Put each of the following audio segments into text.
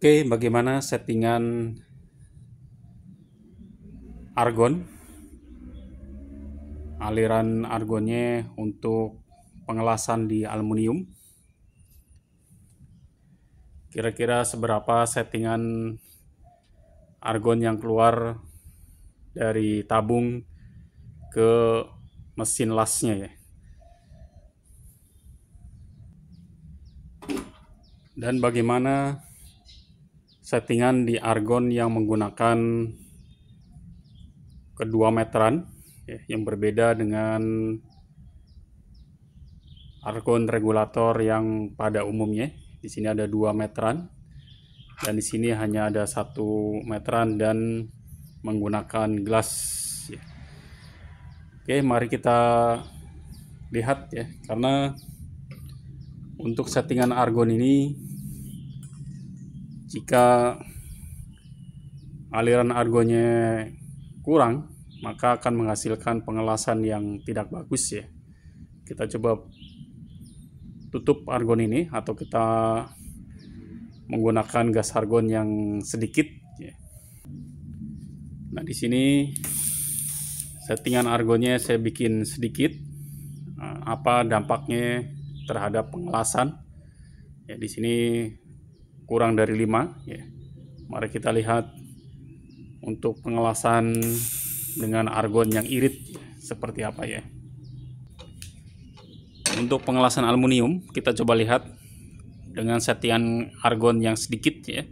Oke, bagaimana settingan argon? Aliran argonnya untuk pengelasan di aluminium. Kira-kira seberapa settingan argon yang keluar dari tabung ke mesin lasnya ya. Dan bagaimana settingan di argon yang menggunakan kedua meteran ya, yang berbeda dengan argon regulator yang pada umumnya di sini ada dua meteran dan di sini hanya ada satu meteran dan menggunakan gelas ya. oke mari kita lihat ya karena untuk settingan argon ini jika aliran argonya kurang, maka akan menghasilkan pengelasan yang tidak bagus ya. Kita coba tutup argon ini atau kita menggunakan gas argon yang sedikit. Ya. Nah di sini settingan argonnya saya bikin sedikit. Nah, apa dampaknya terhadap pengelasan? Ya di sini kurang dari 5 ya. Mari kita lihat untuk pengelasan dengan argon yang irit seperti apa ya. Untuk pengelasan aluminium kita coba lihat dengan setian argon yang sedikit ya.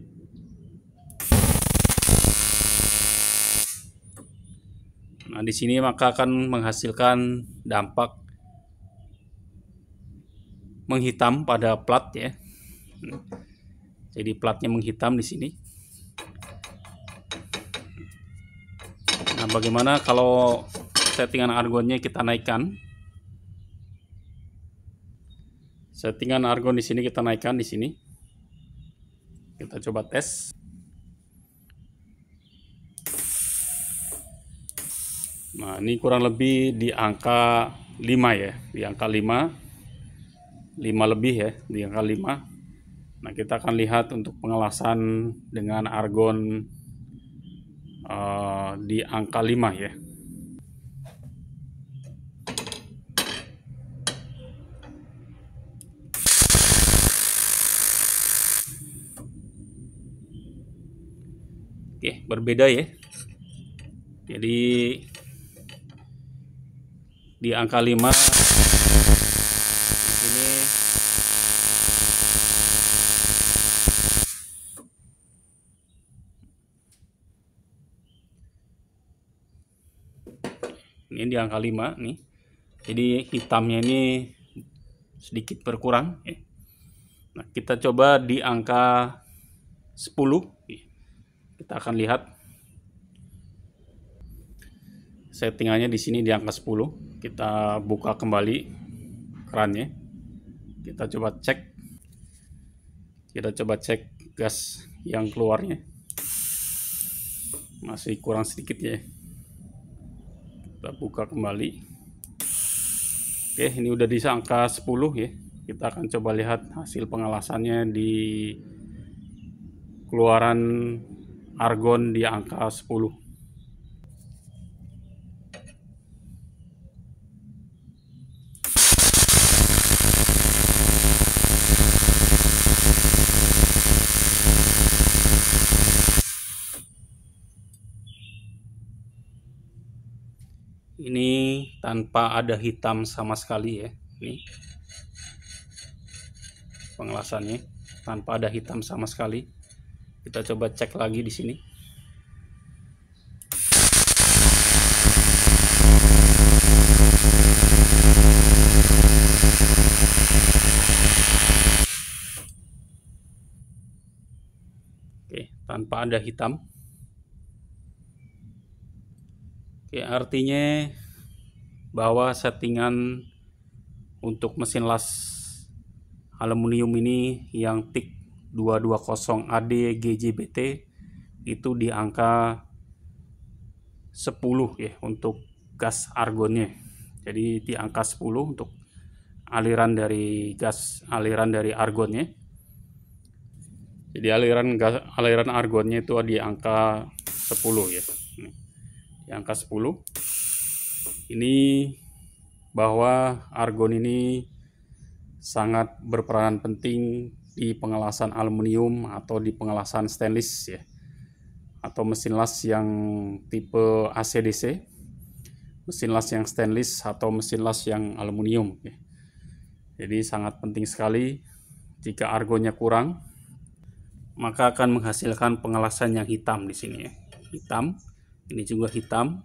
Nah, di sini maka akan menghasilkan dampak menghitam pada plat ya. Jadi platnya menghitam di sini. Nah, bagaimana kalau settingan argonnya kita naikkan? Settingan argon di sini kita naikkan di sini. Kita coba tes. Nah, ini kurang lebih di angka 5 ya, di angka 5. 5 lebih ya, di angka 5. Nah, kita akan lihat untuk pengelasan dengan argon uh, di angka 5 ya. Oke, berbeda ya. Jadi di angka 5 ini di angka 5 nih jadi hitamnya ini sedikit berkurang ya. nah kita coba di angka 10 iya. kita akan lihat settingannya di sini di angka 10 kita buka kembali kerannya kita coba cek kita coba cek gas yang keluarnya masih kurang sedikit ya kita buka kembali oke ini udah di angka 10 ya kita akan coba lihat hasil pengalasannya di keluaran argon di angka 10 ini tanpa ada hitam sama sekali ya ini pengelasannya tanpa ada hitam sama sekali kita coba cek lagi di sini Oke, tanpa ada hitam Oke, ya, artinya bahwa settingan untuk mesin las aluminium ini yang tik 220 AD GJBT itu di angka 10 ya untuk gas argonnya. Jadi di angka 10 untuk aliran dari gas aliran dari argonnya. Jadi aliran gas aliran argonnya itu di angka 10 ya yang angka 10 ini bahwa argon ini sangat berperanan penting di pengelasan aluminium atau di pengelasan stainless ya atau mesin las yang tipe ACDC mesin las yang stainless atau mesin las yang aluminium ya. jadi sangat penting sekali jika argonnya kurang maka akan menghasilkan pengelasan yang hitam di sini ya hitam ini juga hitam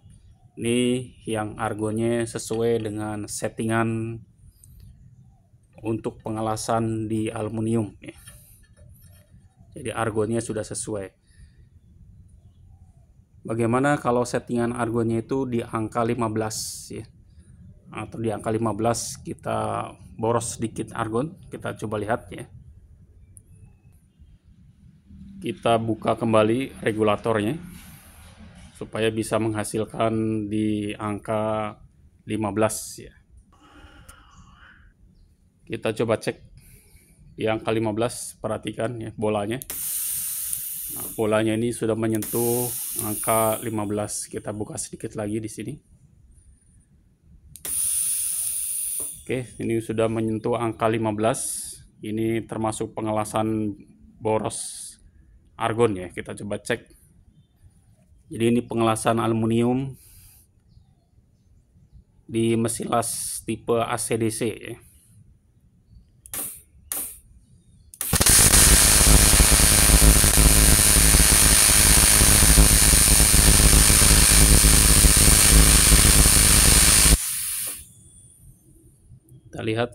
ini yang argonya sesuai dengan settingan untuk pengelasan di aluminium ya. jadi argonya sudah sesuai bagaimana kalau settingan argonya itu di angka 15 ya atau di angka 15 kita boros sedikit argon kita coba lihat ya kita buka kembali regulatornya supaya bisa menghasilkan di angka 15 ya. Kita coba cek di angka 15 perhatikan ya bolanya. Nah, bolanya ini sudah menyentuh angka 15. Kita buka sedikit lagi di sini. Oke, ini sudah menyentuh angka 15. Ini termasuk pengelasan boros argon ya. Kita coba cek jadi ini pengelasan aluminium di mesin las tipe ACDC ya. kita lihat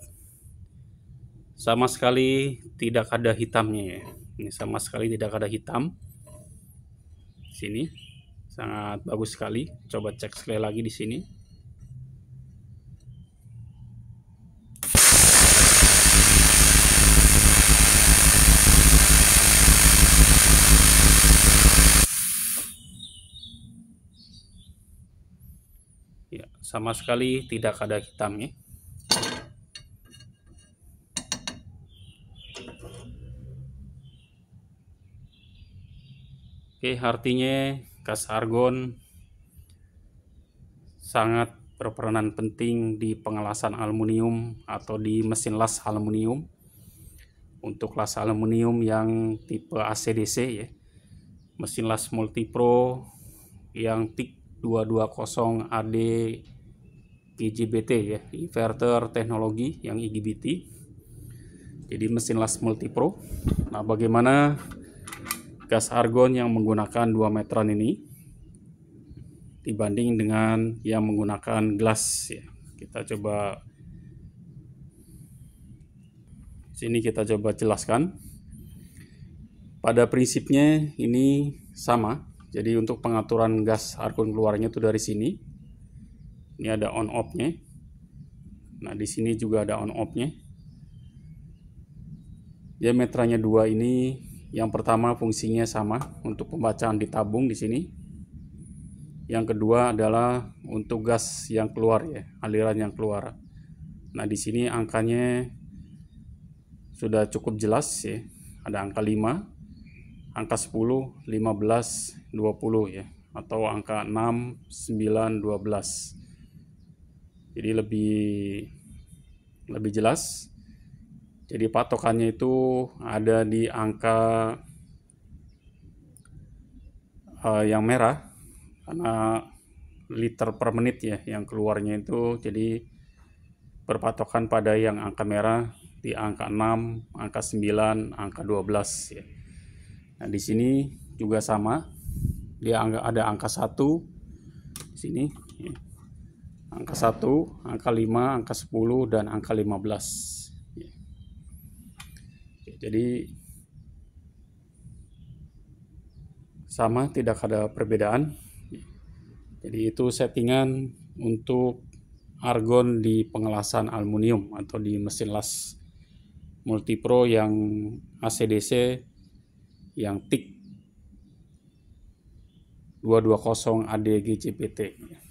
sama sekali tidak ada hitamnya ya ini sama sekali tidak ada hitam sini sangat bagus sekali coba cek sekali lagi di sini ya sama sekali tidak ada hitamnya Oke, artinya Gas argon sangat berperanan penting di pengelasan aluminium atau di mesin las aluminium. Untuk las aluminium yang tipe ACDC ya. Mesin las multipro yang TIK 220 AD IGBT ya, inverter teknologi yang IGBT. E Jadi mesin las multipro. Nah, bagaimana gas argon yang menggunakan 2 meteran ini dibanding dengan yang menggunakan gelas ya. Kita coba sini kita coba jelaskan. Pada prinsipnya ini sama. Jadi untuk pengaturan gas argon keluarnya itu dari sini. Ini ada on off-nya. Nah, di sini juga ada on off-nya. Diameternya dua ini yang pertama fungsinya sama untuk pembacaan ditabung di sini. Yang kedua adalah untuk gas yang keluar ya, aliran yang keluar. Nah, di sini angkanya sudah cukup jelas ya. Ada angka 5, angka 10, 15, 20 ya atau angka 6, 9, 12. Jadi lebih lebih jelas jadi patokannya itu ada di angka uh, yang merah karena liter per menit ya yang keluarnya itu jadi berpatokan pada yang angka merah di angka 6, angka 9, angka 12 ya. Nah, di sini juga sama. Dia ada angka 1 di sini ya. Angka 1, angka 5, angka 10 dan angka 15 jadi sama tidak ada perbedaan jadi itu settingan untuk argon di pengelasan aluminium atau di mesin las multipro yang ACDC yang TIK 220 CPT.